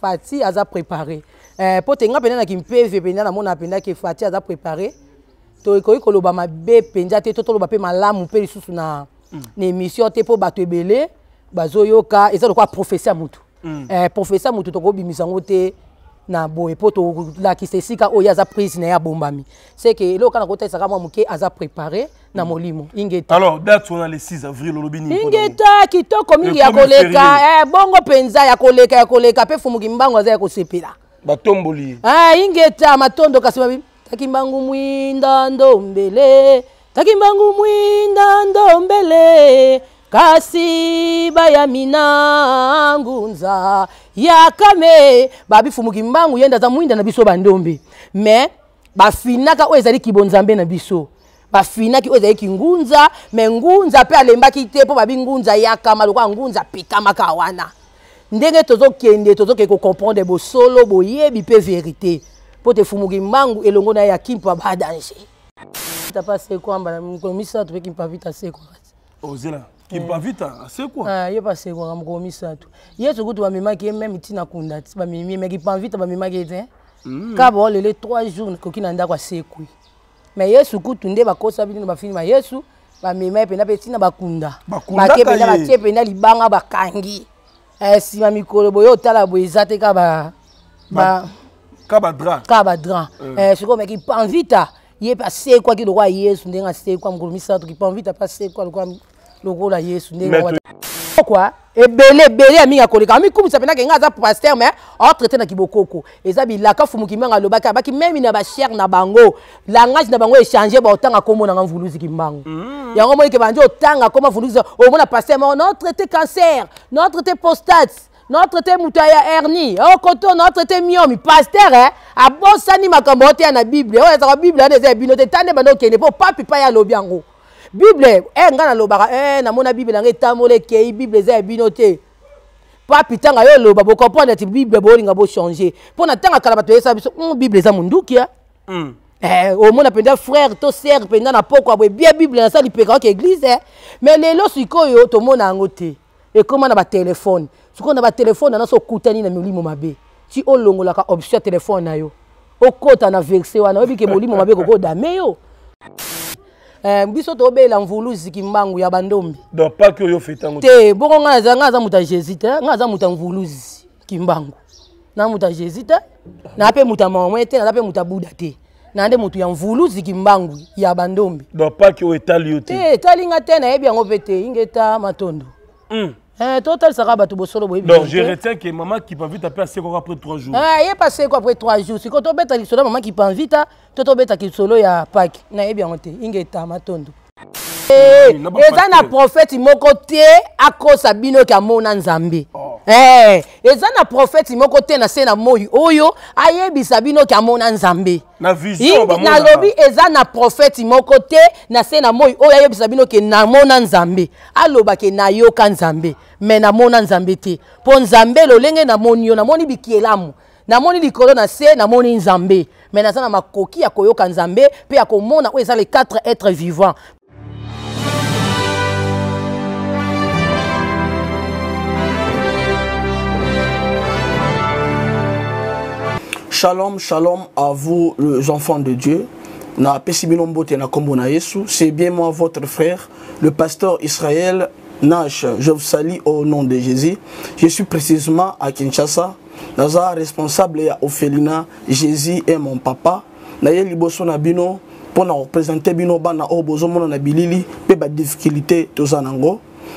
fati aza préparé mpo eh, te nga mpenza naki mpeve mpenza namona mpenzaki fati aza préparé tokoki koloba mabe mpenza te to toloba mpe malamu mpe lisusu mm. na émission te mpo bato ebele bazoyoka eza lokola profesi ya motu mm. eh, profesi ya motu tokobimisa yango te na boye mpo tolakisa esika oyo aza prise na ye abombami seke eloko kana kotalisaka mwa moke aza préparé na mm. molimo ingeta alors date wana le 6 avril olobi nini ingeta kitoko mingi ya koleka eh, bongo mpenza ya koleka ya koleka mpe fumuki mbango aza ya kosepela batomboli ah, ingeta matondo kasi mabi taki mbangu mwinda ndombele taki mbangu mwinda ndombele kasi bayami na ngunza yakame babifumuki mbangu ye ndaza mwinda na biso bandombe me bafinaka oyo ezali kibonzambe na biso bafinaki oyo ezalaki ngunza me ngunza mpe alembaki te mpo babi ngunza yakama lokola ngunza pikamaka wana ndenge tozokende tozokee kocomprendre bosolo boyebi mpe verité mpo tefumuki mbangu elongo na ye akimpa badanger tapaseko ambala mikolo misato mpe kimpa vita seko ozela kibavita ah, asekwa ye basekwaka mokolo misato ye sokutu bamemaki ye meme ntina kunda ti bamemi ye me kipavita bamemaki ye te hmm. ka baolele trois jours koki na ndako asekwi ma yesu kutu nde bakosa bino bafini ba yesu bamema ye penda mpe ntina bakunda bake penda batie penda libanga bakangi nsima mikolo boye otala boye eza te ka ka badran eh. eh, sikoyo me kipavita ye mpe asekwaki lokola yesu ndenge asekwa mokolo misato kipavita mpe asekwa lokola lokola yesu ndengekwa oh, ebele ebele ya mingi akoleka amikumisa mpenake ngai aza paster me atraite na kibokoko eza bilaka fumukimanga alobaki abaki memi na bashere na bango langage na bango échange baotanga komonanga mvuluzi kimbangu mm. yango monike bandi otanga koma mvuluzi omona paster moko notraite cancer notraite prostate notraite moto ya herni okoto notraite miomi paster eh? abosani makambo oteya na bible oyo ezaka bible wana eza ya bino te tande bando okende mpo papi pa ye alobi yango bible e eh, ngai nalobaka e namona bible nanga etambola ekei bible eza ya bino te papi ntango yo oloba bocomprendre ti bible bolinga bochange mpo na ntango akala bato oyesa biso mm, bible eza mondukia ah. omona mm. eh, mpenza frère to sere mpenza na pokwa boye bie bible nasali peka oke église mais lelo sikoyo tomona yango te ekóma na batelefone sikoyo na batelefone na nyonso okutani na milimo mabe ti olongolaka option ya telefone na yo okɔta na verse wana oyebi ke molimo mabe kokodame yo Eh, biso tobela mvulu ziki mbangu ya bandombi donc paki oyo ofetango te bongo ngai nga aza moto ya jésus te eh, ngai aza moto ya mvulu ziki mbangu na moto ya jésus eh, te na mpe moto ya mamoin te naza mpe moto ya buda te na nde moto ya mvulu ziki mbangu ya bandombi donc paki oyo etali yo te te etali nga te nayebi yango mpe te ingeta matondo mm. Eh, Total bato bosolo Non, je retiens que mama peut passer quoi après trois jours ah, est passé quoi après trois jours Si sikoyo tobetaki lisolo ya mama kipanvita hein. to tobetaki lisolo ya pake nayebi eh yango te inge à Eh, eza na profete moko te akosa bino oyoki amona nzambe oh. eh, eza na profete moko te na se na moi oyo ayebisa bino oyoki amona nzambe nalobi eza na profete moko te na se na moi oyo ayebisa bino ke namona nzambe alobake nayoka nzambe me namona nzambe te mpo nzambe lolenge namoni yo namoni bikielamu namoni likolo na se namoni nzambe me naza na makoki ya koyoka nzambe mpe ya komona oyo eza le 4 être vivant Shalom, shalom à vous les enfants de Dieu. Na na C'est bien moi votre frère, le pasteur Israël Nash. Je vous salue au nom de Jésus. Je suis précisément à Kinshasa. suis responsable à Ophelina, Jésus est mon papa. Je suis na bino pour na représenter bino bana o oh, bozomona na bilili pe ba difficulté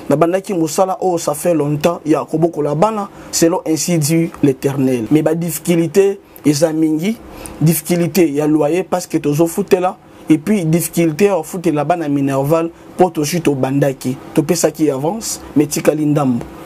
nabandaki mosala oyo ça fait longtemps ya kobokola bana selon ainsi dit l'éternel me badifficulté eza mingi difficulté ya loyer parce que tozofutela epuis difficulté ya kofutela bana minerval mpo tozwi tobandaki topesaki avance me etikali ndambo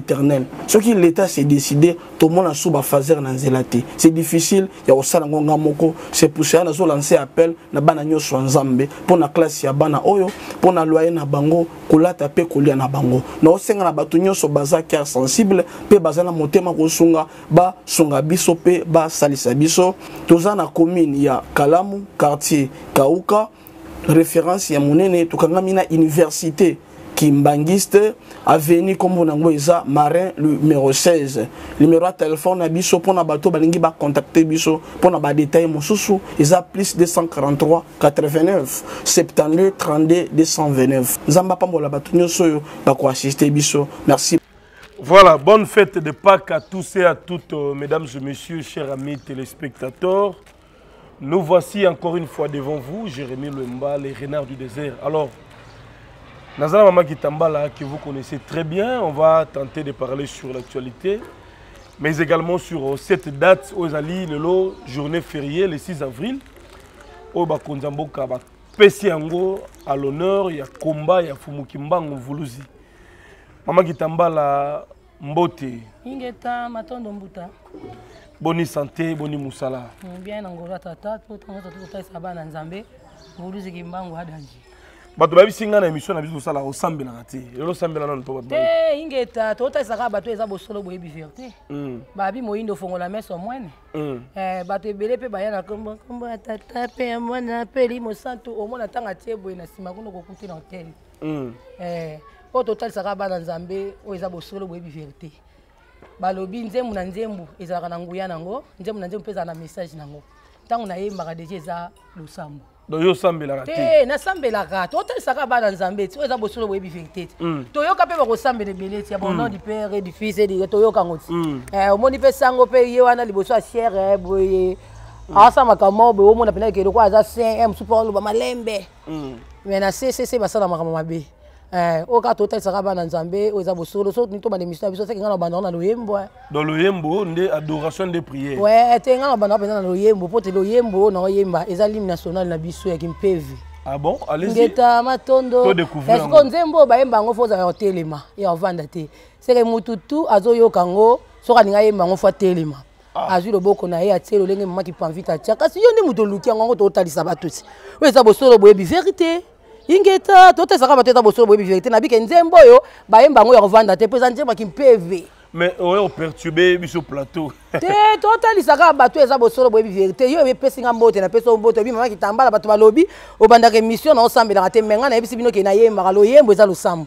l'éternel soki l'état s'est décidé tomona so bafaser na nzela te c'est difficile ya kosala yango nga moko c'est pousse ya nazolanse appel na bana nyonso ya nzambe mpo na klase ya bana oyo mpo na loyer na bango kolata mpe kolia na bango naosenga na bato nyonso baza cœur sensible mpe baza na motema kosunga basunga biso mpe basalisa biso toza na commune ya kalamu quartier kauka référence ya monene tokangami na université kimbangiste comme venu comme eza marin numéro 16 numéro de téléphone pour biso bateau bateau balingi contacter biso mpona Il mosusu a plus 243 89 72 32 229 nzambe bateau. nyoso nyonso vous avez biso merci Voilà, bonne fête de Pâques à tous et à toutes, euh, mesdames et messieurs, chers amis téléspectateurs. Nous voici encore une fois devant vous, Jérémy Lemba, les renards du désert. Alors, Nazala Mama Kitambala, que vous connaissez très bien, on va tenter de parler sur l'actualité, mais également sur euh, cette date, aux alliés, le lot, journée fériée, le 6 avril, au Bakonzamboka, Pesiango, à l'honneur, il y a combat, il y a Fumukimba, Moulouzi. Maman Kitambala, Mbote. Ingeta, Matondo Mbuta. Bonne santé, bonne moussala. Mm, bien, Angola, Tata, tout le monde, tout le bato bayebisi ngai na émission na biso tosala osambelaka te lelo osambela nanu mpo te ingeta totalisaka bato eza bosolo boyebi vérité mm. babi moyindo ofongola meso mwene mm. eh, bato ebele mpe baya na kombo kombo ya tata mpe ya mwana mpe limo santu omona ntanga tie boye na nsima kuna kokuti na hotel oyo mm. eh, totalisaka bana nzambe oyo eza bosolo boyebi vérité balobi nzembo na nzembo ezalaka na nguya nango nzembo na nzembo mpe ezalaka na message nango ntango nayembaka deja eza losambo donc yo osambelaka te eh, nasambelaka totalisaka bana nzambe ti oyo eza bosolo boyebi verité ti hmm. toyoka mpe bakosambela ebele ti ya bonom hmm. du père et du fils toyoka ngo ti hmm. eh, omoni mpe sango mpe ye wana liboso ya siere eh, boye asamaka mo boye omona pene ekele kua aza saint m supe oloba malembe me na ccc basalamaka ma mabe Eh, oyo kaka totalisaka bana nzambe oyo eza bosolo so tobanda émission na biso seke ngai na banda na loyembo eh. dans loyembo nde adoration nde prière we te ngai na banda mpenza na loyembo po te loyembo oyo naoyemba eza lime national na biso ya kimpevi Ah bon? ngeta matondo parceke nzembo oyo bayemba yango fo ozala kotelema ya ovanda te seke motu tu azoyoka yango soki alingi ayemba yango fo atelema ah. azwi loboko na ye atie lolenge mamaki panvite atia kasi yo nde moto oluki yango yango tokotalisa bato ti oyo eza bosolo boyebi verité ingeta totesaka bato eza bosolo boyebi vérité na bike nzembo oyo bayemba yango ya kovanda te mpo eza nzembaki mpeve mais oyo operturbe biso plateau te totalisaka bato eza bosolo boyebi vérité yo epesi nga mbote napesi mbote obi mama kitambala bato balobi obandaka émission na osambelaka te me nga nayebisi bino ke nayembaka loyembo eza losambo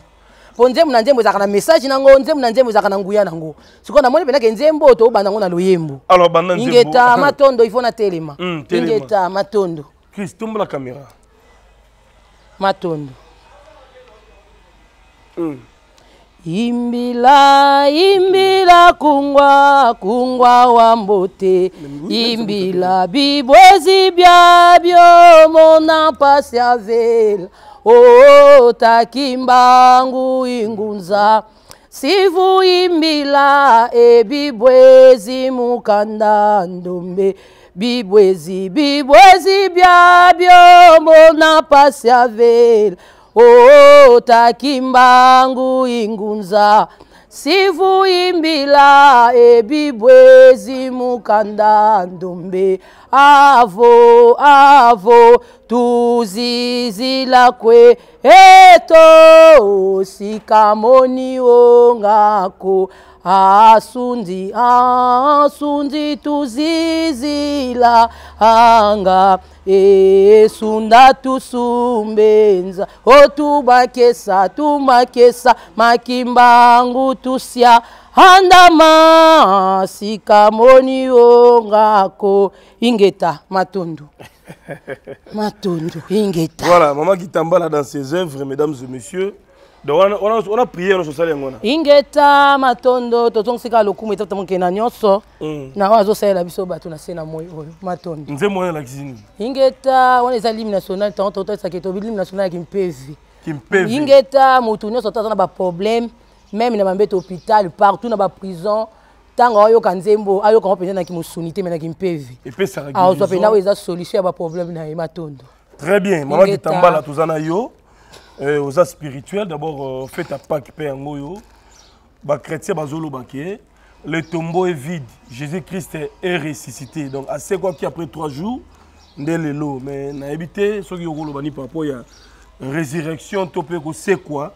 mpo nzembo na nzembo ezalaka na message nango nzembo na nzembo ezalaka na nguya nango sikoyo namoni penake nzembo toobanda yango na loyembo ingeta matondo ifo na telema ingeta matondo chris tumbola caméra matondo mm. imbila imbila kungwa kungwa wa mbote imbila bibwezi byabyo mona mpasi avela oo oh, takimbangu ingunza sivu imbila ebibwezi mukanda ndombe bibwezi bibwezi byabyo mbona pasi ya veli otaki oh, mbangu ingunza sivu imbila ebibwezi mukanda ndombe avo avo tuzizila kwe eto osikamoni ongako asundi asundi tuzizila anga esunda tusumbenza o tumakesa tumakesa makimbangu tusya andama sikamoni ongako ingeta matundu matundu ingeta voilà maman qui tambala dans ses œuvres mesdames et messieurs wana priere nyonso osala yango na ingeta matondo tozongisika lokumu etata mokena nyonso na oyo mm. azosalela biso bato na se na moi oyo oh, matondo nzembo wana elakisi nini ingeta wana eza lime national tango totoesaka etobi lime national ya kimpezi kimpezi ingeta motu nyonso to aza na baproblème meme na bambete hôpital partout na baprison ntango ayoka nzembo ayoka ngo mpenza na kimosuni te me na kimpezi azwa mpena oyo eza solution ya baproblème na ye matondo très bien mama kitambala toza na yo oza eh, spirituel d'abord euh, fête ya pâke mpe yango oyo bachrétien bazoloba ke eh. le tombeau est vide jésus christ est ressuscité donc asekwaki après trois jours nde lelo mais nayebi te soki okoloba ni par rapport ya résurrection to mpe kosekwa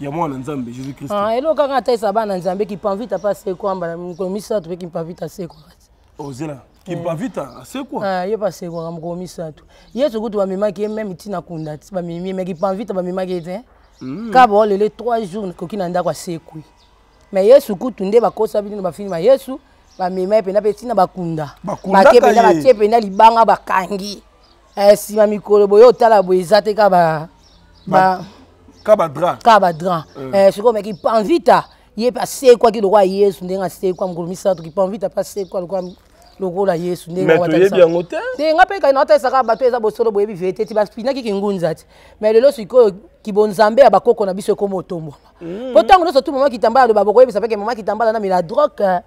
ya mwana nzambe jésus christ ah, eloko kaka atayisa bana nzambe kipanvita mpe asekwamba mikolo misato mpe kipanvita asekwaka ozela kibavita asekwa ye basekwaka mokolo misato ye soki to bamemaki ye meme ntina kunda ti bamemi ye me kipavita bamemaki ye te ka baolele trois jours koki na ndako asekwi me yesu kutu nde bakosa bino bafilima yesu bamema ye penda mpe ntina bakunda bake penda batie penda libanga bakangi nsima eh, mikolo boye otala boye eza te ka badran soki omeki panvita ye mpe asekwaki lokwa yesu ndenge asekwa mokolo misato kipamvita mpe asekwa lokwa lokola yesu ndetoyebi yango te te nga mpe kai naotalisaka bato eza bosolo boyebi verité ti bafinaki kingunza ti me lelo sikoyo kibo nzambe ya bakoko na biso ekoma otombwama hmm. mpo ntango nyonso tu mama kitambala loba bokoyebisa peke mama kitambala na mela droke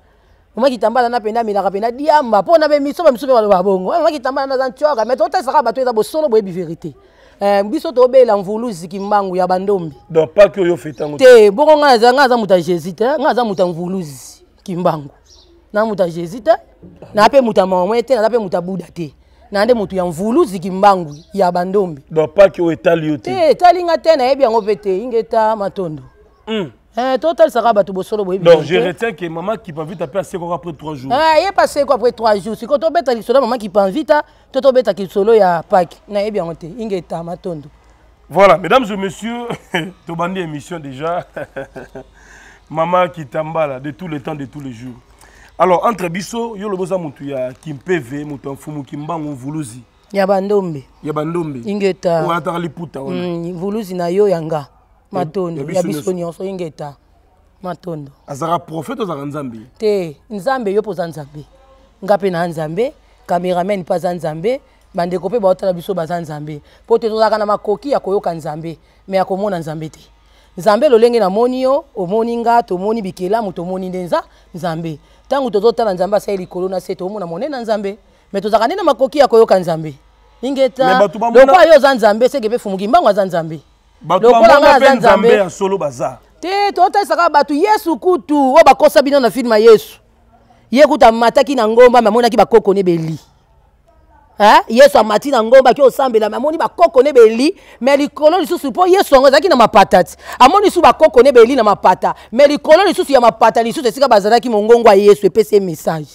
mama kitambala na pene amelaka pene adiamba mpo na bemiso bamiso mpe baloba bongo eh, mama kitambala na aza ntioka me totalisaka bato eza bosolo boyebi verité eh, biso tobela mvulu ziki mbangu ya bandombi donc paki oyo fetango te bongo ngai aza moto ya jésus te ngai aza moto ya mvuluzi kimbangu na mutu ya jésus te na mpe mutu ya mamwe te na mpe mutu ya buda te na nde motu ya mvulu ziki mbangwi ya bandombi bapaki oyo etali yo te eh, etali nga te nayebi yango mpe te ingeta matondo hmm. eh, que maman qui boyebiye vite a passé quoi asekoko après 3 jours ah, yepa seko après 3 jours siko tobeta lisolo ya mama kipa vita to tobeta solo ya paki nayebi yango te ingeta matondo voilà mesdames et messieurs tobandi émission déjà Maman qui t'emballe de tout le temps de tous les jours alors entre biso yo lobi oza motu ya kimpeve moto ya mfumuki mbangu vuluzi ya bandombe ya bandombe ingeta oyo ataka liputa wana mm, vuluzi na yo yanga matondo ya biso nyonso ingeta matondo azalaka prophète ozalaka nzambe te nzambe yo mpo oza nzambe nga mpe na nzambe cameraman mpe aza nzambe bandeko mpe baotala biso baza nzambe mpo te tozalaka na makoki ya koyoka nzambe me ya komona nzambe te nzambe lolenge namoni yo omoni nga tomoni bikelamu tomoni nde nza nzambe ntango tozotala nzambe asali likolo na se tomona monene ya nzambe me tozalaka nde na makoki ya koyoka nzambe ingeta lokola yo oza nzambe seke mpe fumuki mbango aza nzambe lokola ngai aza nzambe ya solo baza te totalisaka bato yesu kutu oyo bakosa bino na filme ya yesu ye kutu amataki na ngomba me amonaki bakokoni ebeli yesu amati na ngomba aki osambela me amoni bakoko na ebeli me likolo lisusu mpo yesu yango ezalaki na mapata ti amoni lisusu bakoko na ebeli na mapata me likolo lisusu ya mapata lisusu esika bazalaki mongongo ya yesu epesi ye message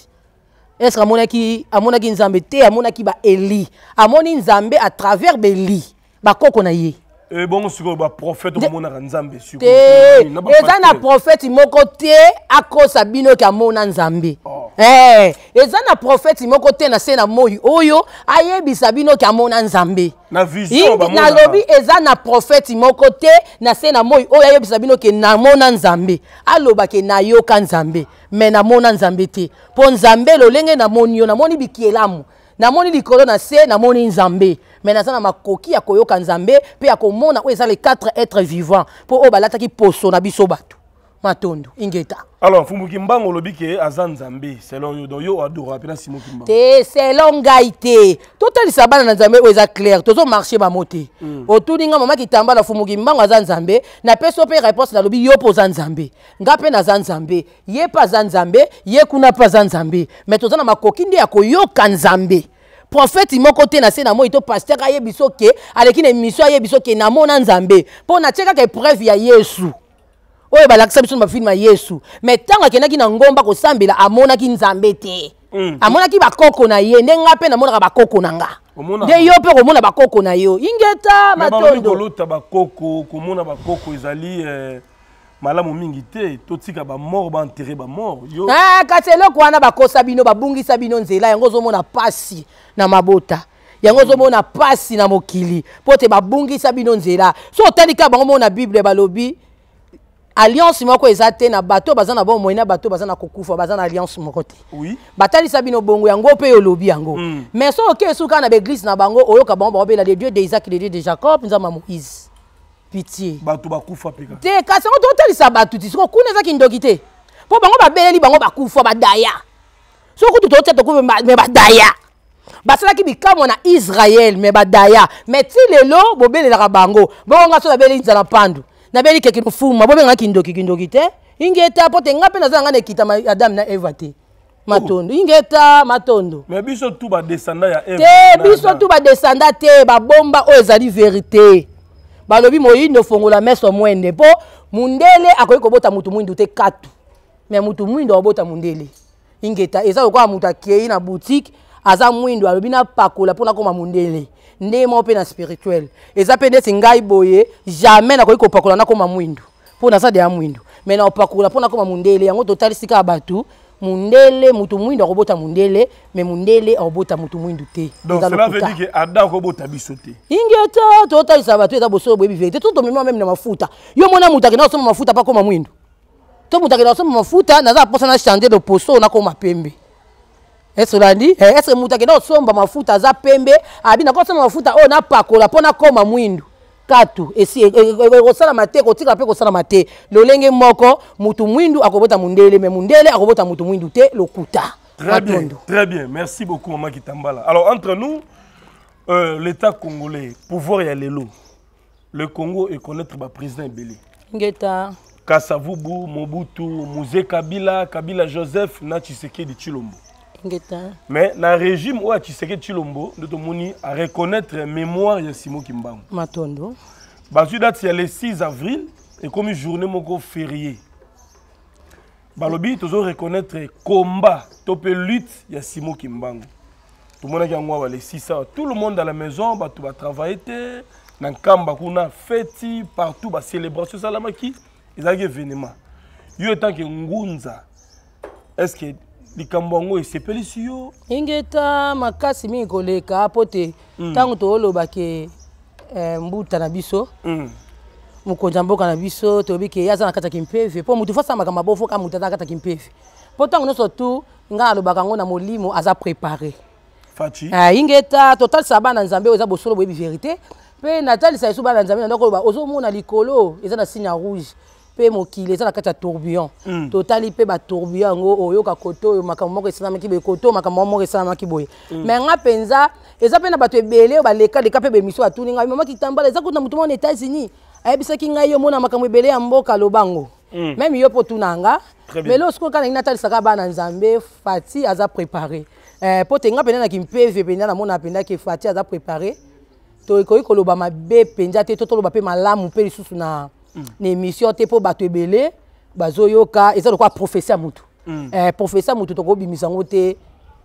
eske amonaki amonaki nzambe te amonaki baeli amoni nzambe à travers beli bakoko na ye ebongo eh, sikoyo baprofete okomonaka nzambe siko eh, eza na profete moko te akosa bino oyoki amona nzambe oh. eh, eza na profete moko te na se na moi oyo ayebisa bino oyoki amona nzambe nalobi eza na profete moko te na se na moi oyo ayebisa bino ke namona nzambe aloba ke nayoka nzambe me namona nzambe te mpo nzambe lolenge namoni yo namoni bikielamu namoni likolo na se namoni nzambe me naza na makoki ya koyoka nzambe mpe ya komona oyo eza le 4 être vivant mpo oyo balataki poso na biso bato matondo ingeta alors mfumbuki mbango olobi ke aza nzambe selon yo donc yo adora mpena simo kimbango te selon ngai te totalisa bana na nzambe oyo eza claire tozomarche bango te mm. otuni nga mama kitambala fumuki mbango aza nzambe napesi mpe réponse nalobi yo mpo oza nzambe nga mpe naza nzambe ye mpe aza nzambe ye kuna mpe aza nzambe me toza na makoki nde ya koyoka nzambe prophète moko te na se na moi to pasteur ayebi so ke aleki na émission ayebi so ke na mona nzambe mpo na tie kaka épreuve ya yesu oyo balakisa biso na bafilme ya yesu me ntango akendaki na ngomba kosambela amonaki nzambe te mm. amonaki bakoko na ye nde nga mpe namonaka bakoko na nga nde yo mpe komona bakoko na yo ingeta matondoluta bakoko komona bakoko ezali eh... malamu mingi te totika bamor baenterre bamor ah, kasi eloko wana bakosa bino babungisa bino nzela yango ozomona pasi na mabota yango ozomona pasi na mokili mpo te babungisa bino nzela so otali kaka bango mona bible balobi alliance moko eza te na bato baza na bomoi na bato baza na kokufa baza na alliance moko te oui. batalisa bino bongo yango mpe olobi yango mm. mais mm. so okei okay, suka na baeglise na bango oyoka bango baobela le dieu de isaac le dieu de jacob nzambe ya moïse pitié bato bakufa mpe te kasi yango totalisa bato ti soko kuna eza kindoki te mpo bango babeleli bango bakufa badaya soko kutu totia tokufa me badaya basalaki bikamwa na israel me badaya me ti lelo bobelelaka bango bongonga so nabeli nzala mpandu nabeli keki mofuma bobengaka kindoki kindoki te ingi eta po te nga mpe nazala nga na ekitama adamu na eva te matondo oh. ingeta matondo me biso tu badesanda ya eva te biso tu badesanda te babomba oyo ezali verité balobi moyindo fongola meso mwende mpo mundele akoki kobota motu mwindu te katu me motu mwindu akobota mundele ingeta eza lokola moto akei na boutique aza mwindu alobi napakola mpona koma mundele nde e moko mpe na spirituel eza mpe ndeti ngai boye jamai nakoki kopakola nakoma mwindu mpo naza deya mwindu me naopakola mpo nakoma mundele yango totalisi kaka bato mundele mutu mwindu akobota mundele me mundele akobota mutu mwindu te inge te totalisa bato eza bosolo boyebi verité to tomema meme na mafuta yo mona mutu akenda kosomba mafuta mpa koma mwindu to mutu akenda kosomba mafuta naza aposa na change de poso nakoma pembe ese olandi ese eh, mutu akenda kosomba mafuta aza pembe abi nakosomba mafuta oyo napakola mpo nakoma mwindu katu ekosalama te kotika mpe kosalama te lolenge moko mutu mwindu akobota mundele me mundele akobota mutu mwindu te lokuta Très bien, très bien. Merci beaucoup, Maman Kitambala. Alors, entre nous, euh, l'État congolais, pouvoir y aller Le Congo est connaître le président Belé. Ngeta. Kassavubu, Mobutu, Mouze Kabila, Kabila Joseph, Natchiseke de Chilombo mais le régime oyo ya tshisekedi tshilombo à reconnaître areconnaître mémoire de simo Kimbang. matondo bazwi c'est le 6 avril et une journée moko férié balobi reconnaître combat to lutte ya simo kimbangu tomonaki yango awa le 6 bah, awa tout le monde à la maison bah, travailler batravaille te na nkamba kuna feti partout bah, célébration bacélébration esalamaki ezalaki événement yo etanke ngunza que likambo yango esepelisi yo ndenge ta makasi mingi koleka po te ntango mm. toolobake eh, mbuta na biso mm. mokonzi ya mboka na biso toyebi ke ye aza na kati ya kimpeve mpo motu fasa makambo abo foka motu aza na kati ya kimpeve mpo ntango nyonso tu ngai alobaka yango na molimo aza prépare eh, inge ta totalisa bana nzambe oyo eza bosolo boyebi verité mpe natalisa yesu bana nzambe na ndako oloba ozomona likolo eza na signe ya rouge mpe mokili eza na kati ya tourbillon hmm. totali mpe batourbillon yango oyoka kote oyo makambo moko esalamaki boye kote oyo makambo moko esalamaki boye me hmm. nga mpenza eza mpe na bato ebele oyo balekaleka mpe bemisio atuni ngai mama kitambala eza kuta motu moko na états-unis ayebisaki ngai yo mona makambo ebele ya mboka lobango meme hmm. yo mpo tuna nga melo sikoyo kaka nangi natalisaka bana nzambe fati aza préparé eh, po te nga mpenza naki mpeve mpenza namona apendaki fati aza préparé tokoki koloba mabe mpenza te to toloba mpe malamu mpe lisusu na na émission te mpo bato ebele bazoyoka eza lokola profesi ya motu mm. eh, profesi ya motu tokobimisa yango te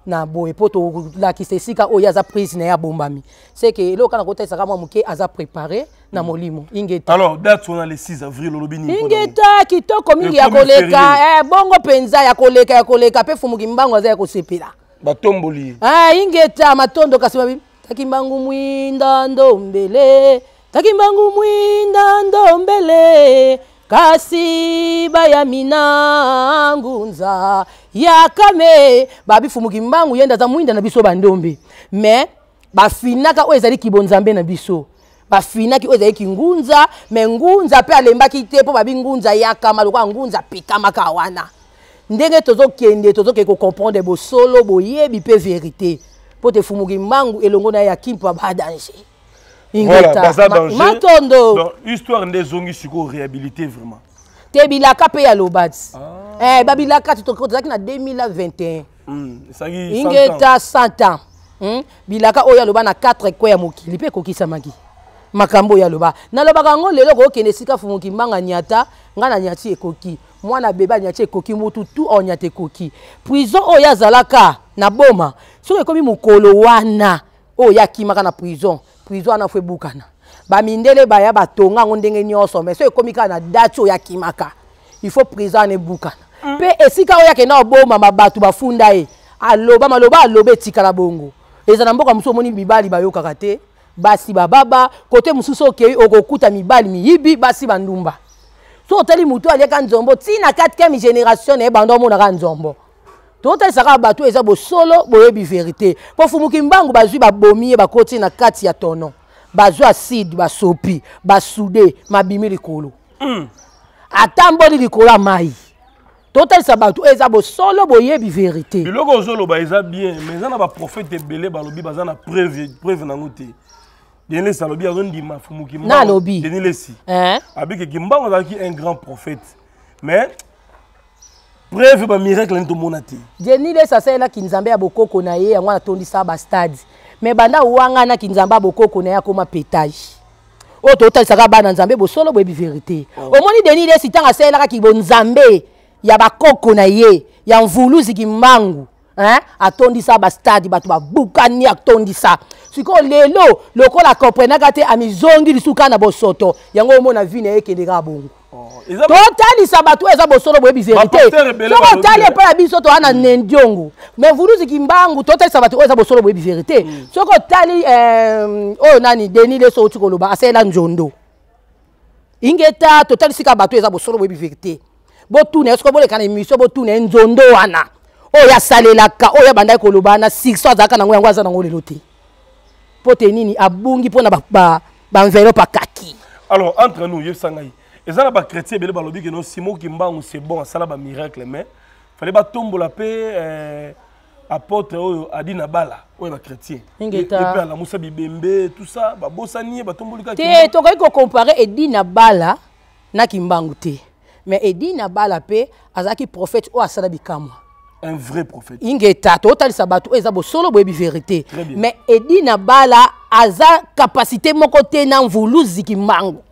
na boye mpo tolakisa esika oyo aza prise na ye abombami seke eloko na kotalisaka mwa moke aza préparé na mm. molimo ingetaingeta kitoko mingi ya koleka eh, bongo mpenza ya koleka ya koleka mpe fumuki mbango aza ya kosepela batomboli ah, ingeta matondo kasi babi taki mbangu mwindando mbele takimbangu mwinda ndombele kasi bayami na ngunza yakame babifumuki mbangu yenda aza mwinda na biso bandombe me bafinaka oyo ezali kibonzambe na biso bafinaki oyo ezalaki ngunza me ngunza mpe alembaki te mpo babi ngunza yakama lokola ngunza pikamaka wana ndenge tozokende tozokee kocomprendre bosolo boyebi mpe verité mpo tefumuki mbangu elongo na ye yakimpa badanger matondo histoire nde ezongi sikoyo réhabilité vraiment te bilaka mpe ya loba ti ah. eh, babilaka ti tozalaki na 2021 hmm, ingeta 100 ans hmm, bilaka oyo aloba na 4 ekwe ya mokili mpe ekokisamaki makambo oyo aloba nalobaka yango lelo okokende esika fumoki mbanga niata ngai na niati ekoki mwana bebe aniati ekoki mutu tu oniata ekoki prison oyo azalaka na boma soki ekomi mokolo wana oyo akimaka na prison prison wana fo ebukana bamindele baya batonga yango ndenge nyonso mai so ekómi kaka na dati oyo akimaka ifo prison wana ebukana mpe mm. esika oyo akenda obomama bato bafunda ye aloba maloba aloba etikala bongo eza na mboka mosusu omoni mibali bayokaka te basi bababa kote mosusu okei okokuta mibali miyibi basi bandumba so otali motu aliaka nzombo ntina 4 génération na ye bando omonaka nzombo totalisaka bato eza bosolo boyebi verité mpo fumuki mbangu bazwi babomi ye bakoti na kati ya tono bazwi aside basopi basude mabimi likolo mm. atamboli likolo ya mai totalisa bato eza bosolo boyebi verité biloko ozoloba eza bien mais eza na baprofete ebele balobi baza na preuve nango te denilesi alobi azondima fumuki nalobi denilesi abikeki mbango azalaki un grand prophète mais preuve bamiracle ani tomona te jeni de sasalelaki nzambe ya bokoko na ye yango atondisa bastade me banda owanganaki nzambe ya bokoko na ye akóma pétage oyo totalisaka bana nzambe bosolo boyebi verité oh. omoni deni de si ntango asalelakaki bonzambe ya bakoko na ye ya mvuluziki mbangu hein? atondisa bastadi bato babukani atondisa sikoyo lelo lokola akomprenaka te amizongi lisuka na bosoto yango omona vi na ye ekendeka bongo Oh, totalisa bato eza bosolo boyebiseri te soko otali eh. epai ya biso toa na mm. nendiongo me vuruziki mbangu totalisa bato oyo eza bosolo boyebiseri te mm. soko otali eh, oyo nani deni leso outi koloba asalela nzondo ingeta totalisika bato eza bosolo boyebiseri te botuna ye soko boleka na émission botuna ye nzondo wana oyo asalelaka oyo abandaki koloba wana sikso azalaka nango yango aza nango lelo te mpo te nini abungi mpona banvelope akaki alors entre nous yebisa ngai eza na bachrétien ebele balobi keno simoki mbangu c'est bon asala bamiracle mais fallait batombola mpe euh, apôtre oyo oh, adi na bala oyo bachrétien epe alamusa bibembe tout ça babosani ye batomboli kaka te tokoki kocompare edi na bala na kimbangu te mais edi na bala mpe azalaki prophète oyo oh, asala bikamwa un vrai prophète ingeta totalisa bato oyo eza bosolo boyebi vérité mais edi na bala aza kapacité moko te na mvulu ziki mbangu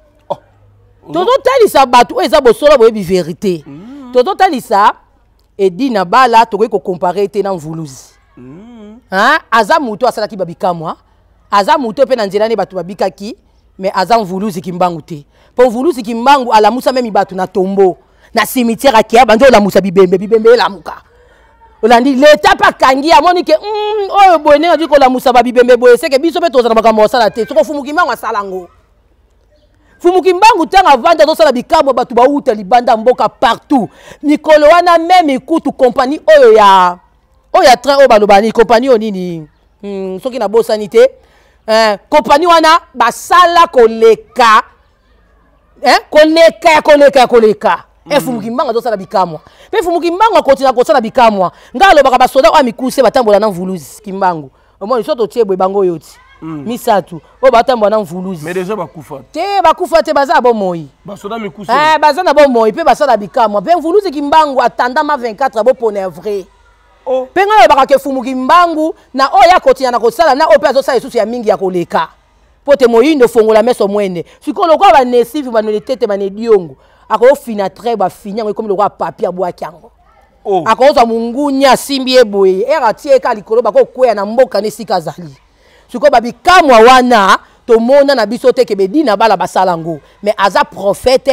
Mhm. tozotalisa bato oyo eza bosola boyebi verité mhm. tozotalisa edi na bala tokoki kokompare te na mvuluzi mhm. aza motu asalaki babikamwa aza motu mpe na nzela nde bato babikaki me aza mvuluzi kimbangu te mpo mvuluzi kimbangu alamusa memi bato na tombo na cimitière akea banzi olamusa bibembe bibembe elamuka olandi leta mpe akangi amoni ke hmm, oyo boye ndenge azwi kolamusa babibembe boye seke biso mpe tozala makambo asala te soko fumuki mbangu asala ngo mm. fumuki mbangu ntango avandi azosala bikambo bato bauta libanda mboka partout mikolo wana meme ekutu kompani oyo ya oyo ya train oyo balobani kompani oyo nini hmm, soki nabosani te eh, kompani wana basala koleka eh, koleka ya koleka ya koleka eh, Mm. efumuki mbango azosala bikamwa mpe efumuki mbango akontina kosala bikamwa ngai alobaka basoda oyo amikuse batambola na mvuluzi kimbangu omoni so totie boye bango oyo ti Mm. misato oyo batambola na mvuluzi bakufa te baza na bomoi eh, baza na bomoi mpe basala bikamwa mpe mvuluzi kimbangu atandama 24 abopona ya vrai mpe oh. ngai olobakaka efumuki mbangu na oyo ya kotina na kosala na oyo mpe azosala lisusu ya mingi ya koleka mpo te moyindo ofongola meso mwene sikoyo lokola banesifi banolitete banediongo akofina tre bafini yango ekomi lokola papier abwaki yango oh. akozwa mongunya asimbi eboye ere atie eka likolo bakokweya na mboka na esika azali wana tomona na bisote me na bala basala mais aza prophète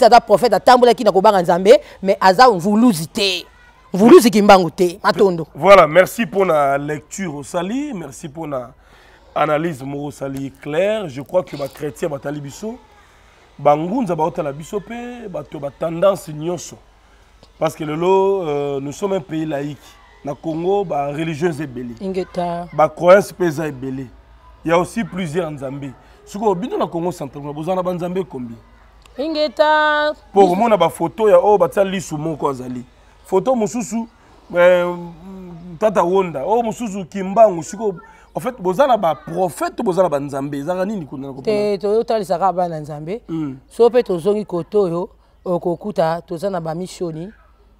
aza prophète qui na mais aza matondo voilà merci pour la lecture sali, merci pour la analyse au claire je crois que ma va biso bangunza baotala ba to ba tendance nyonso parce que le euh, nous sommes un pays laïque na congo bareligieuse ebele bacroyance mpe eza ebele ya aussi plusieurs nzambe sikoyo bino na congo central bozwa na banzambe kombi ingeta mpo komona bafoto ya oyo oh, batia lisu moko azali foto mosusu eh, tata wonda oyo oh, mosusu kimbangu sikoyo en fait boza na baprofete boza na banzambe ezaka nini kuna te toyotalisaka bana nzambe hmm. so mpe tozongi kote oyo okokuta toza na bamishoni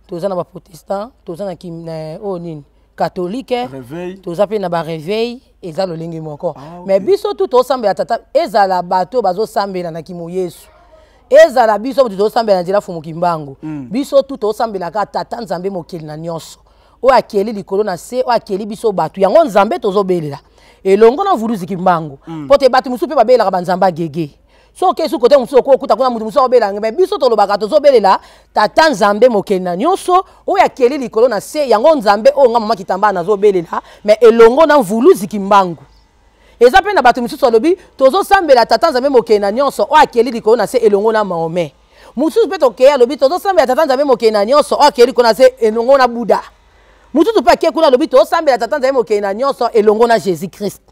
toza na baprotestant toza na oyo oh, nini katholike toza mpe na bareveil eza lolenge moko ah, mais biso tu tosambela tata ezala bato bazosambela na kimo yesu ezala biso motu tozosambela na nzela fumuki mbangu hmm. biso tu tozosambelaka tata nzambe mokili na nyonso oyo akeli likolo na se oyo akeli biso bato yango nzambe tozobelela elongo na vuluzikimbangumpo hmm. mm. te bato mosusu mpe babelelaka banzambe agege so okei soki kote mosusu okokuta kuna motu mosusu akobelanga me biso tolobaka tozobelela tata nzambe mokeli na nyonso oyo akeli likolo na se yango nzambe oyo nga mama kitambala nazobelela me elongo na mvulu ziki mbangu eza mpe na bato misusu alobi tozosambela tata nzambe mokeli na nyonso oyo akeli likolo na se elongo na mahomet mosusu mpe tokei alobi tozosambela tata nzambe mokeli na nyonso oyo akeli likolo na se elongo na buda mosusu mpe akei kuna alobi tozosambela tata nzambe mokeli na nyonso elongo na jésus krist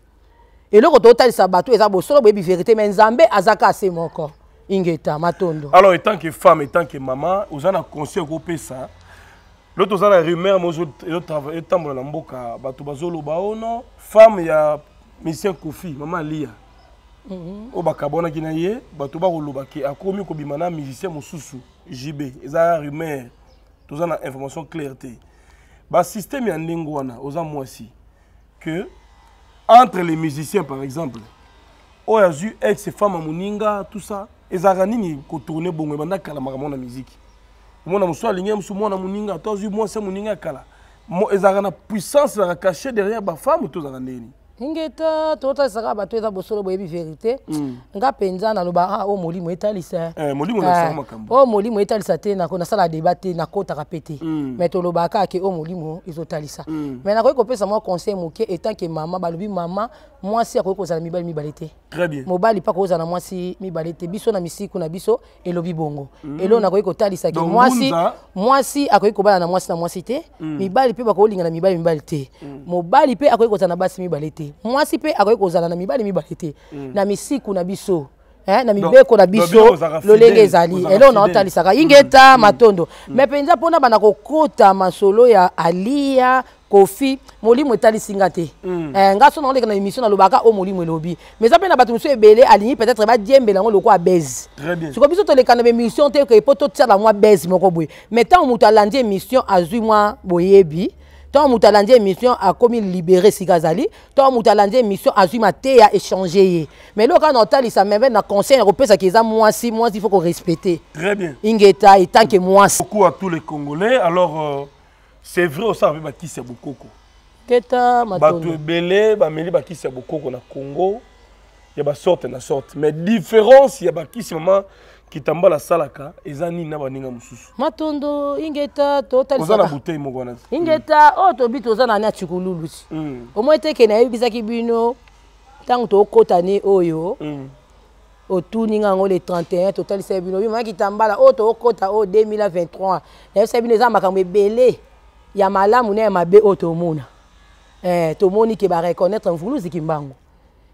eloko totalisa bato eza bosolo boyebi vérité mais nzambe azaka ase moko ingeta matondo alors etant que femme etant que mama oza na conseil okopesa lo toza na rumeur ezotambola na mboka bato bazoloba oh ono femme ya misien kofi mama lia mhm. oyo bakabwanaki na ye bato bakoloba ke akomi kobima na musicien mosusu jb eza rumeur toza na information claire te basysteme ya ndenge wana oza mwasi que entre les musiciens par exemple oyo azwi ex femme ya moninga tout ça ezalaka nini kotourne bongo ebanda kala makambo na miziki omona mosu alingi mosu mwana moninga to azwi mwasi ya moninga ya kala ezalaka na puissance ezalaka cache derrière bafemme to ezalaka ndeni ndenge te totalisaka kaka bato eza bosolo boyebi verité mm. nga mpenza naloba a ah, oyo oh, molimo etalisa eh, oyo ah, oh, molimo etalisa te nasala débat te nakotaka mpe te mm. mais tolobaka ake oyo oh, molimo ezotalisa mm. mais nakoki kopesa mwa conseil moke etanke mama balobi mama mwasi akoki kozala mibali mibale te mobali mpa akozala na mwasi mibale te biso na misiku na biso elobi bongo eloo nakoki kotalisa ke mwasi mwasi akoki kobala na mwasi na mwasi te mibali mpe bakolinga na mibali mibali te mobali mpe akoki kozala na basi mibale te te mwasi mpe akoki kozala na mibali mibale te mm. na misiku na biso eh, na mibeko na biso lolenge ezali eloko na otalisaka ingeta mm. mm. matondo me mpenza mpona bana kokotama solo ya aliya kofi molimo etalisinga te eh, nga so naoleka na émission nalobaka o oh, molimo elobi mais eza mpe na bato mosusu ebele alingi peut-être badiembela yango lokwa bese siko biso toleka na baémission te ke mpo totiala mwa bese moko boye mais ntango moto alandi émission azwi mwa boyebi ntango moto alandi émission akomi libere sika azali ntango moto alandi émission azwi mateya même ye mais eloko wana otalisa meme na conseil moins si moins il faut qu'on respecte. très bien ingeta que moins. beaucoup à tous les congolais alors euh, c'est vrai osala mpe bakisi ya bokoko keta bato Belé, bameli c'est ya bokoko na congo ya basorte na sorte mais différence y qui c'est maman. kitambala asalaka eza nini na baninga mosusu matondo ingeta totalisoza na butei moko wana ingeta hmm. oyo tobi toza na ni acikululu ti omoi hmm. teke nayebisaki bino ntango tokotani oyo hmm. otuninga yango le 31 totalisaki bino bimaya kitambala oyo tokota oyo 2023 nayebisaki bino eza makambo ebele ya malamu na ya mabe oyo tomona eh, tomoni ke bareconnaitre mvuluzi kimbango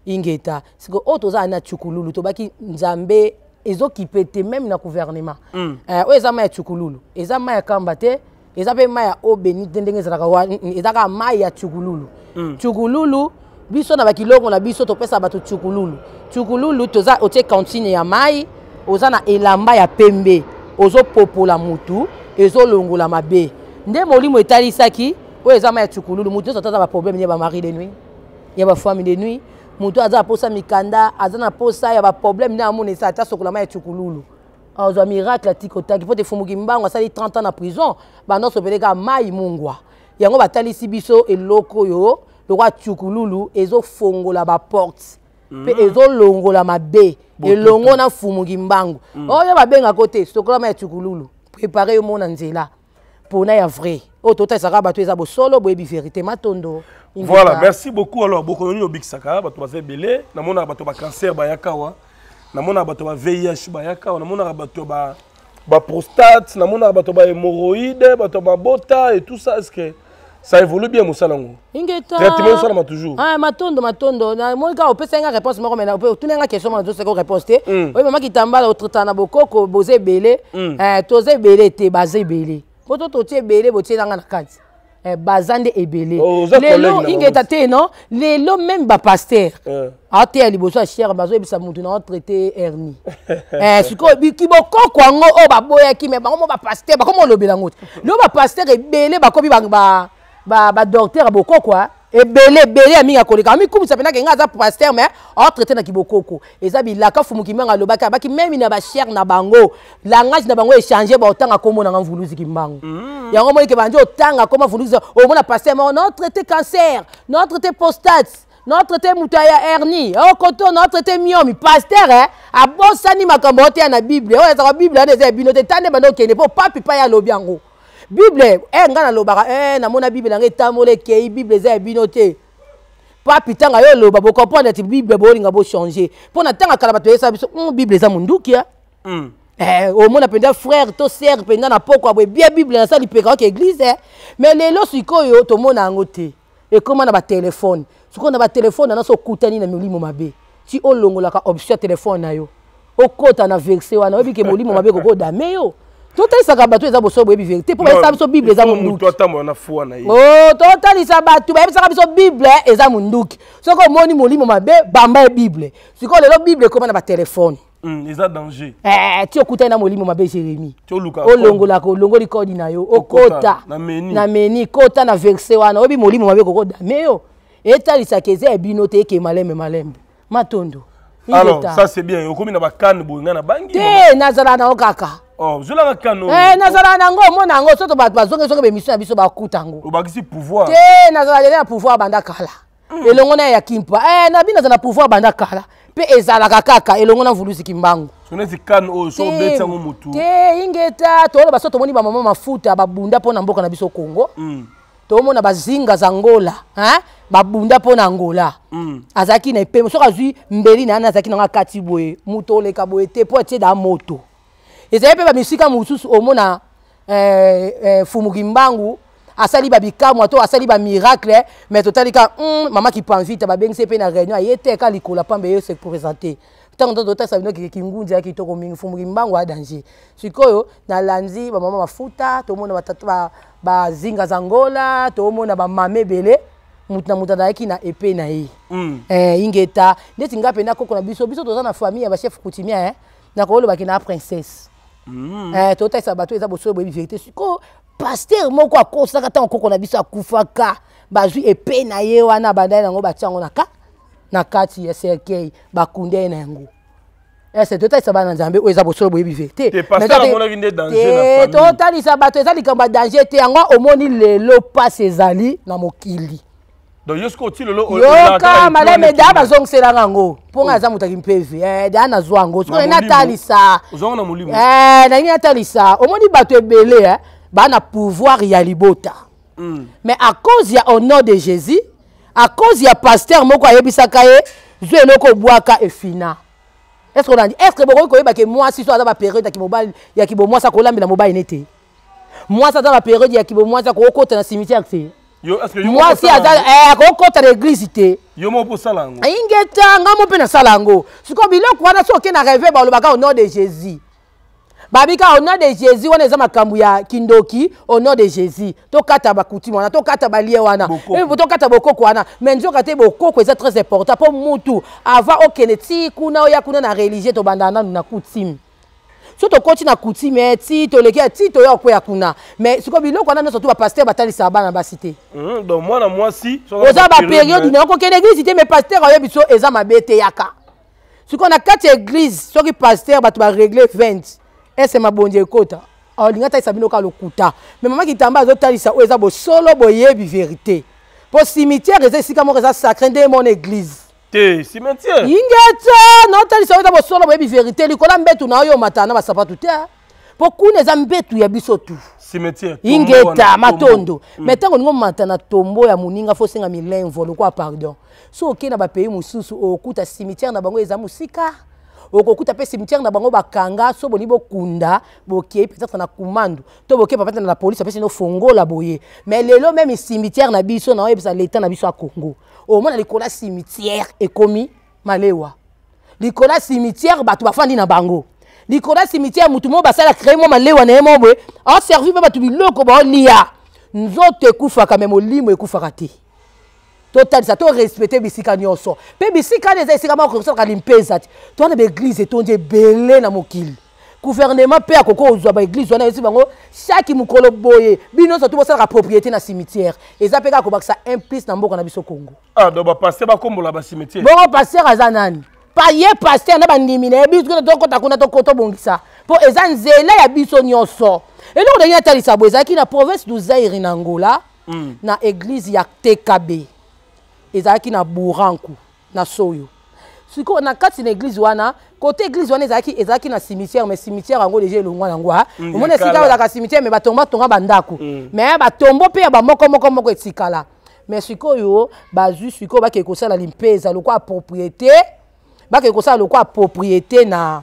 ingeta siko oyo tozala na cikululu tobaki nzambe ezokipe te meme na gouvernement mm. eh, oyo eza mai ya tsukululu eza mai ya kamba te eza mpe mai ya o beni te ndenge ezalaka eza kaka mai ya tsukululu mm. tsukululu biso na bakilongo na biso topesa bato tsukululu tsukululu toza otie kantine ya mai oza na elamba ya pembe ozopopola motu ezolongola mabe nde molimo etalisaki oyo eza mai ya tsukululu motu nyonso ataza baproblème ya bamari de nuit ya bafami de nuit moto aza na posa mikanda aza na posa ya baproblème nde amonisa ata sokolama ya tukululu ozwa miracle tikotaki mpo tefumuki mbango asali 30 ans na prison bandonso opeleka mai mungwa yango batalisi biso eloko oyo lokwa tukululu ezofongola baporte mpe mm. ezolongola mabe elongo na fumuki mbango mm. oyo babengaka te sokolama ya tukululu prépare yo mona nzela mpona ya vrai oyo totalisaka bato eza bosolo boyebi verité matondo voilà merci beaucoup alors bokono nini obikisaka bato baza ebele namonaka bato bacancer bayaka wa namonaka bato ba vih bayaka wa namonaka bato ba baprostate namonaka bato bahémoroïde bato babota et tout ça est ce que ça évolue bien mosala yango traitement osalama toujours ah, matondo matondo namoni kaka opesa nga réponse moko me otuna nga question moko nazoseka réponse te hmm. oyo mama kitambala otretana na bokoko boza ebele hmm. eh, toza ebele te baza ebele po to totie ebele botie nanga na kati Eh, baza nde ebele oh, lelo ingeta te non lelo même bapaster eh. ateya liboso ya chere bazoyebisa motu na otraite hernie eh, sikoyo kibokoko yango oyo oh, baboyaki me bango mo bapaster bakoma olobela yango te lelo bapaster ebele bakomi badoktere bokokwa ah. ebele ebele ya mingi ya koleka amikumisa mpenaka ngai aza paster mais atraite na kibokoko eza bilaka fumukimbango alobaki abaki meme na bashere na bango langage na bango échange baotanga komonanga mm. mvuluzi kimbango yango monike bandi otanga koma mvuluzi omona paster moko notraite cancer notraite postate notraite moto ya herni okoto oh, notraite miomi paster eh? abosani makambo oteya na bible oyo oh, ezaka bible wana eza ya bino te tande bando okende mpo papi pa ye alobi yango bible e eh, ngai nalobaka e eh, namona bible yango etambola ekei bible eza ya bino te papi ntango yo oloba bocomprendre ete bible boolinga bochange mpo na ntango kala bato eyesa biso hmm, bible eza mondukia ah. hmm. eh, omona mpenza frère to sere mpenza na poko ya boye bie bible nasali pekaka église mais lelo sikoyo tomona yango te ekóma na batelefone sikoyo na batelefone na nyonso okutani na molimo mabe ti olongolaka option ya telefone na yo okɔta na verse wana oyebike molimo mabe kokodame yo totalisaka bato eza bosoyo boyebi verité mpo bayebisaka biso bible eza monduki oh, totalisa bato bayebisaka biso bible eh, eza monduki soki omoni molimo mabe bamba ye bible sikoyo lelo bible ekoma na batelefone hmm, eza danger eh, ti okutani na molimo mabe jérémi olongolaka olongoli kodi na yo okota na meni kota na verse wana oyebi molimo mabe kokodame yo etalisaka eza ya bino te eke malembe malembe matondo alors ça c'est bien okomi na bakane boyenga na bangi te nazala na yo kaka ozolaka oh, kano eh, nazala nango omona yango soto bato bazongi soki bemission na biso bakuta yango obakisi pouvoir te nazala lelo na pouvoir banda kala hmm. elongo na ya kimpa eh, na bino azala pouvoir banda kala mpe ezalaka kaka elongo na vulusiki mbangu soneti kane oyo so obetango motu te ingeta toloba so tomoni bamama mafuta babunda mpo na mboka na biso congo hmm. tomona bazinga za ngola babunda mpo na ngola hmm. azalaki na epemo soki azwi mbeli na ye azalaki nango akati boye moto oleka boye te mpo atie da moto ezali mpe bamisika mosusu omona eh, eh, fumuki mbangu asali babikamwa to asali bamiracle mais totali ka mm, mama kipanvita babengisi mpe na réunion aye te ka likola pamba ye se présente ntango ntango totalisa bino keke kingunzi ya kitoko mingi fumuki mbangu ya danger sikoyo nalandi bamama mafuta tomona bazinga za ngola tomona bamama ebele mutu na mutu azalaki na epe na ye mm. eh, ingeta ndeti nga mpenza koko na biso biso toza na famille ya bachef coutumier eh, nakoloba ke na princesse Mhm. Eh, totalisa bato eza bosoyo boyebi vérité sikoyo paster moko akosaka ntango koko na biso akufaka bazwi epe na ye wana banda ye nango batia yango na kati ya cercueil bakunda ye na yango eh, ese totalisa bana nzambe oyo eza bosolo boyebi ve te eh, totalisa bato eza likambo ya danger te yango omoni lelo mpasi ezali na mokili donc jusqu'au ti lelo yoka maleme da bazongiselanga yango mpo ngai oh. aza moto aki mpevi eh, da nazwa yango soki nalingi natalisa nalingi eh, natalisa omoni bato ebele eh, baa na pouvoir ya libota hmm. mais à cause ya honneur de jésus à cause ya paster moko ayebisaka ye zwi eloko obwaka efina estce olandi estce bokoki koyebake mwasi so aza baperiode ya kibomwasi akolambela mobali ne te mwasi aza baperiode ya kibomwasi akokota na cimitiare te mwasi eh, akokota na eglize te ayinge eh, ta ngamo mpe nasala yango sikoyo biloko wana soki na reve balobaka au nom de jésus babika au nom de jésus wana eza makambo ya kindoki au nom de jésus tokata bakutime wana tokata balie wana eh, tokata bokoko wana me nzoka te bokoko eza très important mpo mutu avant okende ti kuna oya kuna na religie tobanda nanu na kutime so tokoti na coutume ti toleki ti toya okweya kuna mais sikoyo biloko wana nyonso tu bapaster batalisaka bana basi te hmm, donc mwana mwasi oza baperiode nyonso okokende eglise te mais paster ayebi so eza mabe te yaka sikoyo na kati ya eglise soki paster bato baregle 20 ese mabondi ekota aolingi atalisa bino kaka lokuta mais mama kitamba azotalisa oyo eza bosolo boyebi verité mpo cimetière eza esika moko eza sacré nde mona église te cimetière yinge te naotalisa oyo na bosolo boyebi verité likolo ya mbetu na oyo omata na basapatu te mpo kuna eza mbetu ya biso tu ingeta matondo hmm. mai ntango olingi omata na tombo ya moninga fo osenga milinvo lokwa pardon so okei na bapays mosusu okuta cimetière na bango eza mosika okokuta mpe cimetière na bango bakanga so boni bokunda bokei peut-être na kumandu to bokei peut-être na polise apesi nofongola boye mai lelo meme cimetière na biso na oyebisa leta na biso ya congo omona likolo ya cimetière ekomi malewa likolo ya cimetière bato bafandi na bango likolo ya cimetière motu moko basalaka ye mo malewa na ye mo boye aservi mpe bato biloko baolia nzoto ekufaka me molimo ekufaka te totalisa torespecte bisika nyonso mpe bisika wana eza esika moko esalaka limpeza te to wana baeglize etondi ebele na mokili gouvernement mpe akoki ozwa baeglize wana yesi bango chaque mokolo boye bino nyonso to bosalaka propriété na cimetière eza mpe kaka kobakisa implice na mboka na biso congo ah, donc bapaster bakombola bacimetière bongo paster aza nani paye paster na bandimi na ye biso tokota kuna tobongisa mpo eza nzela ya biso nyonso eloko ndenge natalisa boye ezalaki na province du zaire na angola mm. na église ya tkb ezalaki na buranku na soyo sikoyo na kati na église wana kote église wana ezalaki ezalaki na cimitière mais cimitière yango deja elongwa nango mm, omona esika ezalaka cimitière mais batombo batonga bandako mm. mais batombo mpe ya bamokomokomoko etikala mais sikoyo bazwi sikoyo bakee kosala limpeza lokwa propriété bakee kosala lokwa propriété na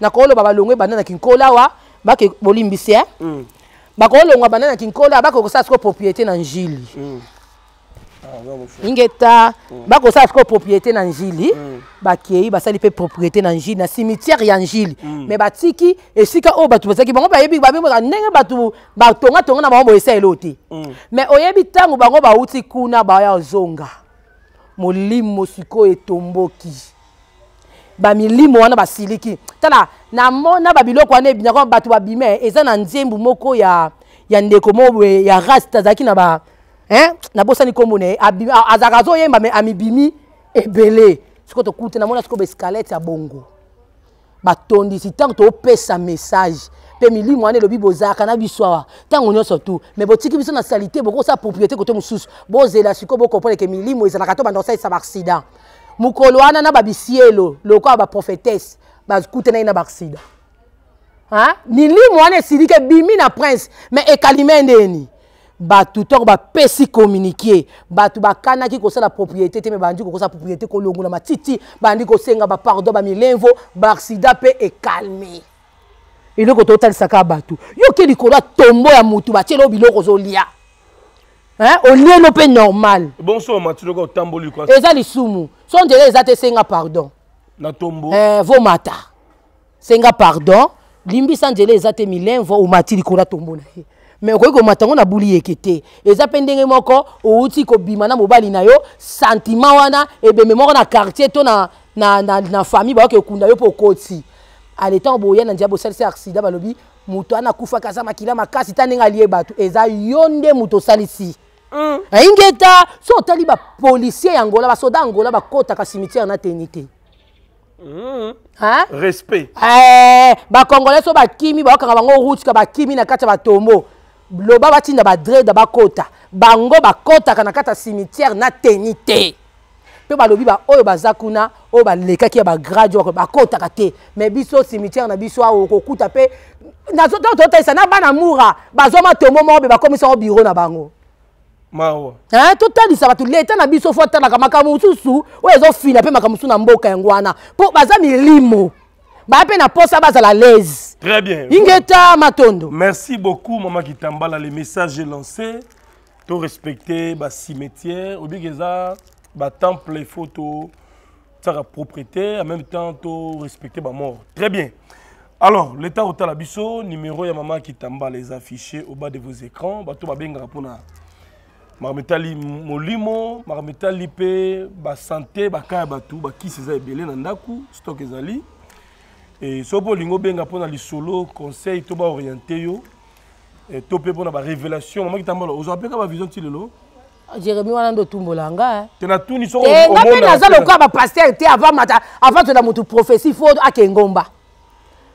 na kooloba balongwa ebanda na kinkola awa bolimbisi mm. bakoloba banda na kinkola bakee kosala sikoyo propriété na njili mm. ndenge ta mm. bakosala sikoyo propriété na njili mm. bakei basali mpe propriété na njili na cimitière ya njili me mm. batiki esika oyo bato bazalaki bango bayebi babimaka ndenge bato batongatonga na bango boyesaelo te me oyebi ntango bango bauti kuna baya ozonga molimo sikoyo etomboki bamilimo wana basiliki tala na babiloko wana ebinaka bato babime eza na nzembo moko ya ya ndeko moko ya race tazalaki na ba nabosani nkombo na ye azalaka azoyemba me amibimi ebele sikoyo tokute namona sikoyo baeskalete ya bongo batondisi ntango topesa message mpe milimo wana elobi bozalaka na biso awa ntango nyonso tu me botiki biso na salite bokosala propriété kote mosusu bozela sikoyo bokomprendre ke milimo ezalaka to banda kosalisa baaccident mokolo wana na babisielo lokola baprofétese bakute na ye na baaccident milimo wana esili ke bimi na prince me ekalime ndeni bato ntango bapesi communiqué bato bakanaki kosala propriété te me bandi kokosala propriété kolongola matiti bandi kosenga bapardon bamilemvo baaksida mpe ekalme eloko totalisaka bato yoki likolo ya tombo ya motu batielo biloko ozolia olieno mpe normal eza lisumu so ndele eza te senga pardon eh, vomata senga pardon limbisa nzela eza te milemvo omati likolo ya tombo na ye me okoki komata ngo na buli yeke te eza mpe ndenge moko outi kobima na mobali na yo sentiment wana ebembe moko na quartier to na, na, na, na famille bayoki okunda yo mpo okoti aletango boya na nzela bosalisa accident balobi moto ana akufaki aza makila makasi ta ndenge alie bato eza yo nde moto osalisi mm. ayingeta so otali bapolisier ya ngola basoda ya ngola bakɔtaka cimitiere na teni te Mm. respect eh, bakongolais so bakimi bayokanga bango rutika bakimi na kati ya batombo loba batinda badreda bakota bango bakɔtaka na kati ya cimetière na teni te mpe balobi baoyo baza kuna oyo balekaki ya bagradi wako bakɔtaka te me biso cimetière na biso awa okokuta mpe totalisa na bana mura bazwama tombo moko be bakomisango biro na bango mawa totalisa bato leta na biso fo atalaka makambo mosusu oyo ezofina mpe makambo mosusu na mboka yango wana mpo baza milimo bape na posa bazala l'aise très bien ingeta matondo merci beaucoup mama kitambala les messages lancés to respecter ba cimetière obi eza ba temple photo la propriété en même temps to respecter ba mort très bien alors l'état au biso numéro ya mama kitambala les affichés au bas de vos écrans ba babengaka mpona Marmetali molimo maramitali ba basanté ba ya ba bakisi eza ebele na ndako ezali E, soki mpo olingi obenga mpona lisolo conseil to baoriente yo e, to mpe mpona barévélation mama kitambala ozwa mpe ka bavision ti lelo ah, jérémi wana nde otumbola nga eh. te natuni sokonga mpe naza lokola bapaster te avant mata avant tola motu prophétie fo ake ngomba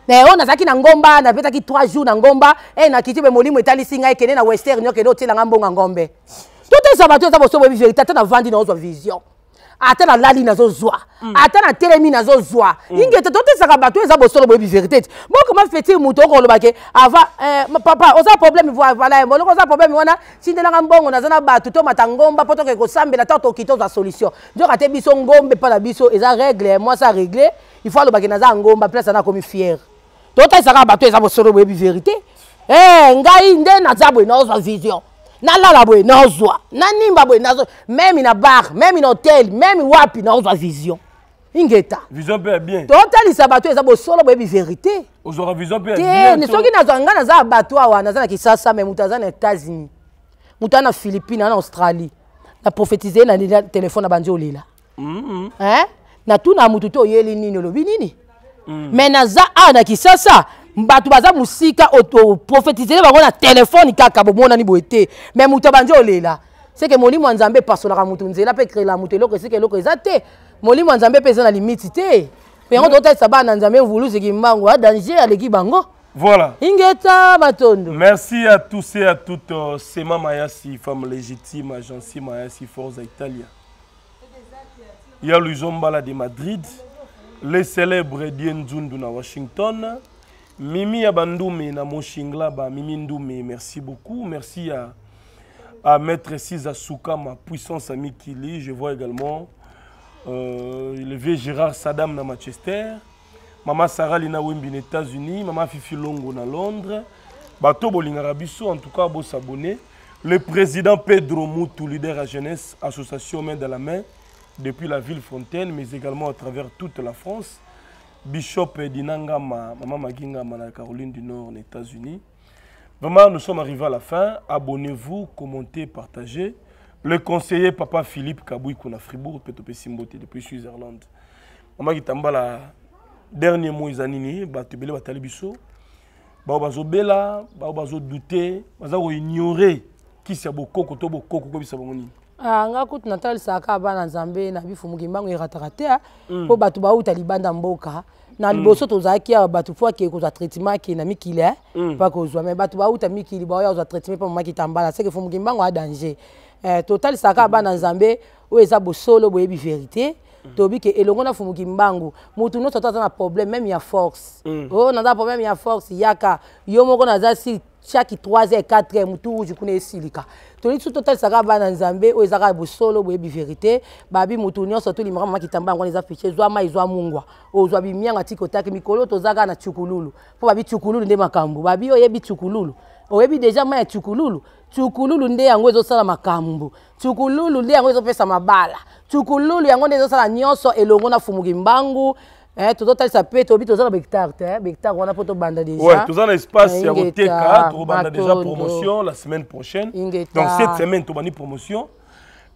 me oyo nazalaki na ngomba napetaki 3 jours na ngomba e nakiti be molimo etalisi ngai ekende na western okende otielanga mbonga ngombe to te zwa bato eza bosoboyebi vérité ata navandi na ozwa vision ata nalali nazozwa mm. ata natelemi nazozwa mm. inge te totesaka bato eza bosolo boyebi vérité ti bokoma fetir moto okoloba ke ava eh, papa oza problème voilà boloko oza problème wana tindelanga mbongo naza na bato tomata ngomba mpo toke kosambela ta toki tozwa solution joka te biso ngombe mpo na biso eza règle eh, mwasi arégle il faut alobake naza ngomba place ana akomi fiere totalisaka bato eza bosolo boyebi vérité eh, ngai nde naza boye naozwa vision nalala boye nazwa nanimba boye nazwa meme na bar meme na hotel meme wapi nazwa vision ingeta vision mpe ya bien totalisa bato eza bosolo boyebi verité ozwaka vision mpe te soki nazwaka ngai naza bato awa naza na kisasa me moto aza na états-unis moto aza na philippine aza na australie na prophétise ye na telefone na bandi olela mm-hmm. natuna motu te oyeli nini olobi nini me mm. naza awa ah, na kisasa bato baza mosika prophétiser bango na téléphone kaka bomona ni te me moto abandi olela seke molimo ya nzambe epasolaka moto nzela mpe ekrela moto eloko que eloko eza te molimo ya nzambe mpe eza na limiti te yango mm. totalisa bana na nzambe mvuluseki mbango à l'équipe bango Voilà. Ingeta Matondo. Merci à tous et à toutes. Euh, Sema Mayasi, femme légitime, agence Mayasi Forza Italia. Il y a Luzombala de Madrid, les célèbres Dien Zundu na Washington, Mimi Abandou, Mimi merci beaucoup. Merci à, à Maître Sizasuka, ma puissance qui Je vois également euh, le vieux Gérard Saddam na Manchester. Maman Sarah Lina Wimbi aux États-Unis. Maman Fifi Longo na Londres. Bato Bolingarabiso, en tout cas, beau s'abonner. Le président Pedro Moutou, leader à jeunesse, association main de la main, depuis la ville Fontaine, mais également à travers toute la France. Bishop Dinangama, Maman Maginga, la Caroline du Nord, aux États-Unis. Vraiment, nous sommes arrivés à la fin. Abonnez-vous, commentez, partagez. Le conseiller Papa Philippe Kaboui à Fribourg, Petope Simbote, depuis Suisse-Irlande. Maman dernier mot, Batubele Batalibiso. Bela, Douté, ignorer qui s'est beaucoup, Koko, Ah, nga kutu natalisaka bana nzambe na bifumuki mbango erataka te mm. mpo bato bauta libanda mboka na mm. liboso tozalaki awa bato fo akee kozwa traitement akee na mikili eh, mpa mm. kozwa mai bato bauta mikili baoya kozwa traitement mpa mamaki tambala seke fumuki mbango a danger eh, totalisaka bana nzambe oyo eza bosolo boyebi verité toyebi ke elongo na fumuki mbangu motu nyonso to aza na problème même ya force oyo oh, naza problème ya force yaka yo moko naza sur chaque 3 heures 4 heures mutu uzu kuna esilika toli so totalisaka bana nzambe oyo ezaka bosolo boyebi verité babi motu nyonso tolimaka mama kitamba yango wana eza fiche zwa mai zwa mungwa ozwa bimianga tiki otaki mikolo toza kaka na tsukululu mpo babi tsukululu nde makambo babi oyebi tsukululu oyebi deja mai ya tsukululu tsukululu nde yango ezosala makambo tsukululu nde yango ezopesa mabala tsukululu yango nde ezosala nyonso elongo na fumuki mbangu Eh, tozotalisa mpe toyebi toza na bektare te bektare wana mpo tobanda déjà toza na espace ya koteka tobanda déjà promotion la semaine prochaine donc cette semaine tobandi promotion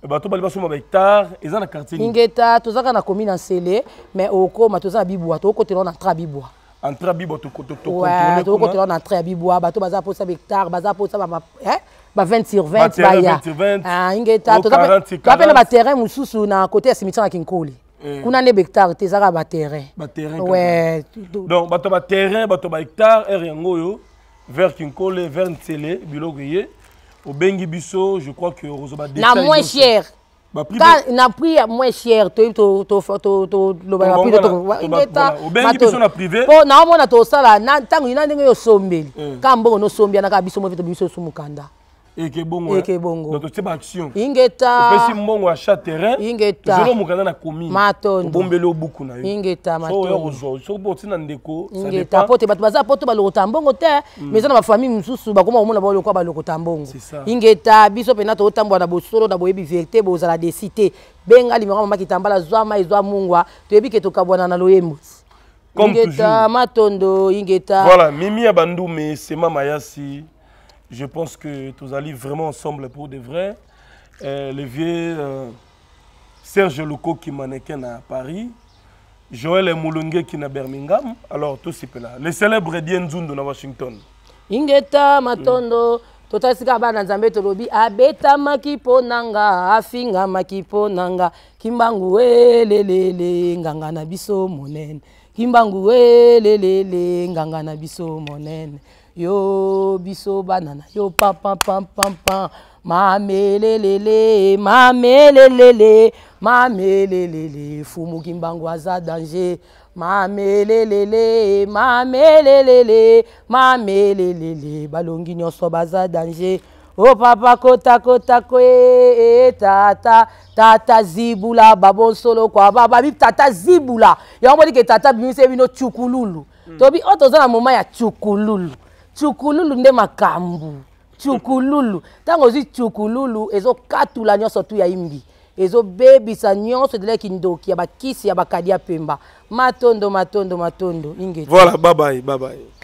bato bali basomba bahectare eza na quartier ingeta tozaka na komi na nsele mais okoma toza na bibwa tokokotela na tra bibwa entra bibwa tokokotela na tra ya bibwa bato baza posa bahectare baza posa ba 20 sur 20 baya ingeta ah, toza mpe na baterrain mosusu na kote ya cimitière ya kinkoli Eh. kuna nde bahectare te ezaka baterraindonc bato baterrain bato bahectare aire yango oyo vers kinkole vers ntsele biloko ye obengi biso je crois que okozwa na moins cher na prix ya moins cher toyebipo naomona tosala ntango na ndenge yo osombeli ka eh. mbongo noosombi anaka biso mo vete biso osu mokanda eke bongo eke eh. bongo donc totie baaction ingeta opesi mbongo ya chat terrain ingeta zolo mokanda na komi matondo obombeli obuku na yo ingeta matondo oyo eh, kozwa soki mpo otina ndeko ingeta po te bato baza po to balokota mbongo te mm. mais eza na bafamille mosusu bakoma komona balokwa balokota mbongo ingeta biso mpena totambola na bosolo na boyebi verité bozala desi te benga limero mama kitambala zwa mai zwa mungwa toyebi ke tokabwana na loyembo ingeta matondo ingeta voilà mimi ya bandume sema mayasi Je pense que tous Tozali vraiment ensemble pour de vrai. Euh, le vieux euh, Serge Loco qui mannequin à Paris. Joël Moulongue qui est à Birmingham. Alors, tout ce là. Le célèbre Dien Zundu à Washington. Ingeta Matondo. Mm. totalisika bana nzambe tolobi abetamaki mpo nanga afingamaki mpo nanga kimbangu elelele nganga na biso monene kimbangu elelele nganga na biso monene yo biso bana na yo pampampampampa mamelelele mamelelele mamelelele fumuki mbango aza danger mamelelele mamelelele mamelelele balongi nyonso baza danger o papa kotakotako e, e tata tata zibula babonsolo kua bababi tata zibula yango molike tata bimisi bino tchukululu mm. tobi oyo toza na moma ya tchukululu chukululu nde makambo chukululu ntango ozwi chukululu ezokatula nyonso tu ya imbi ezobebisa nyonso edelaki ndoki ya bakisi ya bakadi ya pemba matondo matondo matondo ingeti voilà babaye babaye